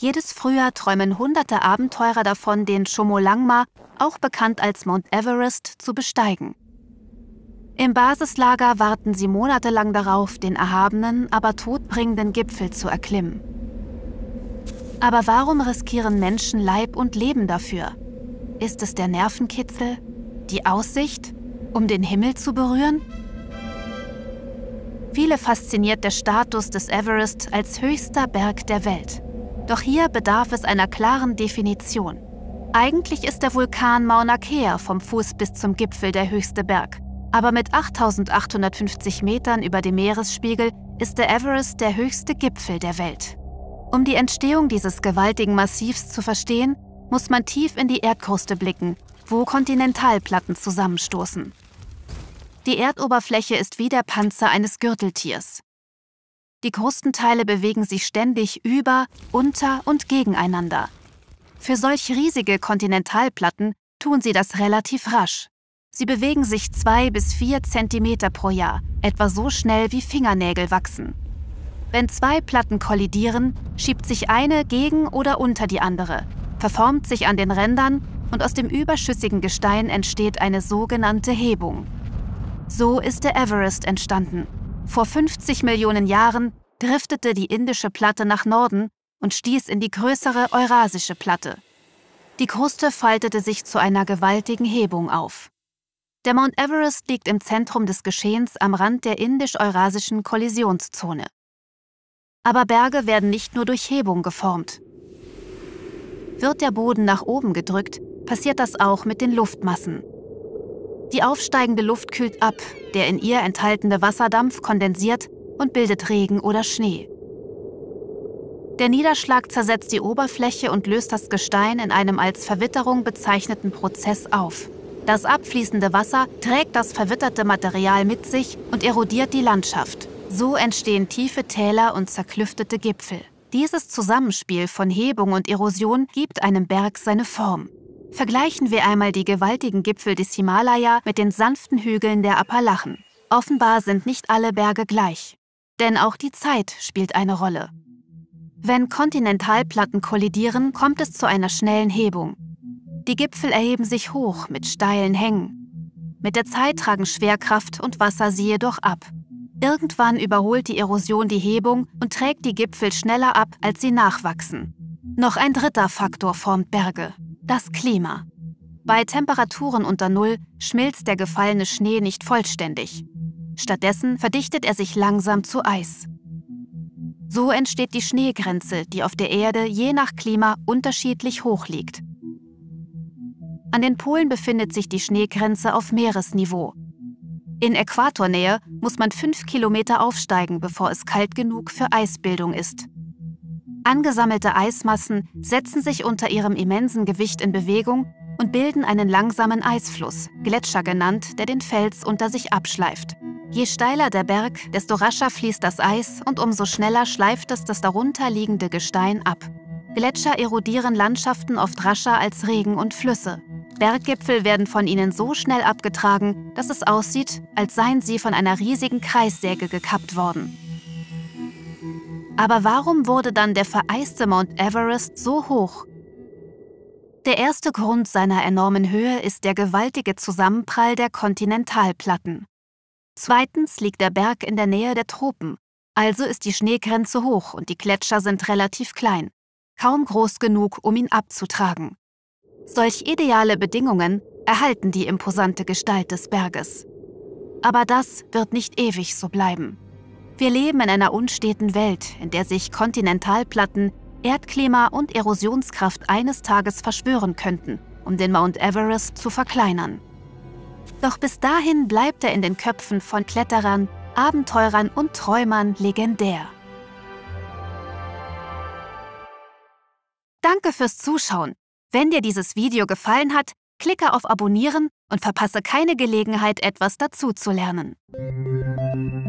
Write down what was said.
Jedes Frühjahr träumen hunderte Abenteurer davon, den Chomolangma, auch bekannt als Mount Everest, zu besteigen. Im Basislager warten sie monatelang darauf, den erhabenen, aber todbringenden Gipfel zu erklimmen. Aber warum riskieren Menschen Leib und Leben dafür? Ist es der Nervenkitzel? Die Aussicht? Um den Himmel zu berühren? Viele fasziniert der Status des Everest als höchster Berg der Welt. Doch hier bedarf es einer klaren Definition. Eigentlich ist der Vulkan Mauna Kea vom Fuß bis zum Gipfel der höchste Berg. Aber mit 8850 Metern über dem Meeresspiegel ist der Everest der höchste Gipfel der Welt. Um die Entstehung dieses gewaltigen Massivs zu verstehen, muss man tief in die Erdkruste blicken, wo Kontinentalplatten zusammenstoßen. Die Erdoberfläche ist wie der Panzer eines Gürteltiers. Die Krustenteile bewegen sich ständig über, unter und gegeneinander. Für solch riesige Kontinentalplatten tun sie das relativ rasch. Sie bewegen sich zwei bis vier Zentimeter pro Jahr, etwa so schnell wie Fingernägel wachsen. Wenn zwei Platten kollidieren, schiebt sich eine gegen oder unter die andere, verformt sich an den Rändern und aus dem überschüssigen Gestein entsteht eine sogenannte Hebung. So ist der Everest entstanden. Vor 50 Millionen Jahren driftete die indische Platte nach Norden und stieß in die größere eurasische Platte. Die Kruste faltete sich zu einer gewaltigen Hebung auf. Der Mount Everest liegt im Zentrum des Geschehens am Rand der indisch-eurasischen Kollisionszone. Aber Berge werden nicht nur durch Hebung geformt. Wird der Boden nach oben gedrückt, passiert das auch mit den Luftmassen. Die aufsteigende Luft kühlt ab, der in ihr enthaltene Wasserdampf kondensiert und bildet Regen oder Schnee. Der Niederschlag zersetzt die Oberfläche und löst das Gestein in einem als Verwitterung bezeichneten Prozess auf. Das abfließende Wasser trägt das verwitterte Material mit sich und erodiert die Landschaft. So entstehen tiefe Täler und zerklüftete Gipfel. Dieses Zusammenspiel von Hebung und Erosion gibt einem Berg seine Form. Vergleichen wir einmal die gewaltigen Gipfel des Himalaya mit den sanften Hügeln der Appalachen. Offenbar sind nicht alle Berge gleich. Denn auch die Zeit spielt eine Rolle. Wenn Kontinentalplatten kollidieren, kommt es zu einer schnellen Hebung. Die Gipfel erheben sich hoch mit steilen Hängen. Mit der Zeit tragen Schwerkraft und Wasser sie jedoch ab. Irgendwann überholt die Erosion die Hebung und trägt die Gipfel schneller ab, als sie nachwachsen. Noch ein dritter Faktor formt Berge, das Klima. Bei Temperaturen unter Null schmilzt der gefallene Schnee nicht vollständig. Stattdessen verdichtet er sich langsam zu Eis. So entsteht die Schneegrenze, die auf der Erde je nach Klima unterschiedlich hoch liegt. An den Polen befindet sich die Schneegrenze auf Meeresniveau. In Äquatornähe muss man fünf Kilometer aufsteigen, bevor es kalt genug für Eisbildung ist. Angesammelte Eismassen setzen sich unter ihrem immensen Gewicht in Bewegung und bilden einen langsamen Eisfluss, Gletscher genannt, der den Fels unter sich abschleift. Je steiler der Berg, desto rascher fließt das Eis und umso schneller schleift es das darunter liegende Gestein ab. Gletscher erodieren Landschaften oft rascher als Regen und Flüsse. Berggipfel werden von ihnen so schnell abgetragen, dass es aussieht, als seien sie von einer riesigen Kreissäge gekappt worden. Aber warum wurde dann der vereiste Mount Everest so hoch? Der erste Grund seiner enormen Höhe ist der gewaltige Zusammenprall der Kontinentalplatten. Zweitens liegt der Berg in der Nähe der Tropen, also ist die Schneegrenze hoch und die Gletscher sind relativ klein, kaum groß genug, um ihn abzutragen. Solch ideale Bedingungen erhalten die imposante Gestalt des Berges. Aber das wird nicht ewig so bleiben. Wir leben in einer unsteten Welt, in der sich Kontinentalplatten, Erdklima und Erosionskraft eines Tages verschwören könnten, um den Mount Everest zu verkleinern. Doch bis dahin bleibt er in den Köpfen von Kletterern, Abenteurern und Träumern legendär. Danke fürs Zuschauen. Wenn dir dieses Video gefallen hat, klicke auf Abonnieren und verpasse keine Gelegenheit, etwas dazuzulernen. zu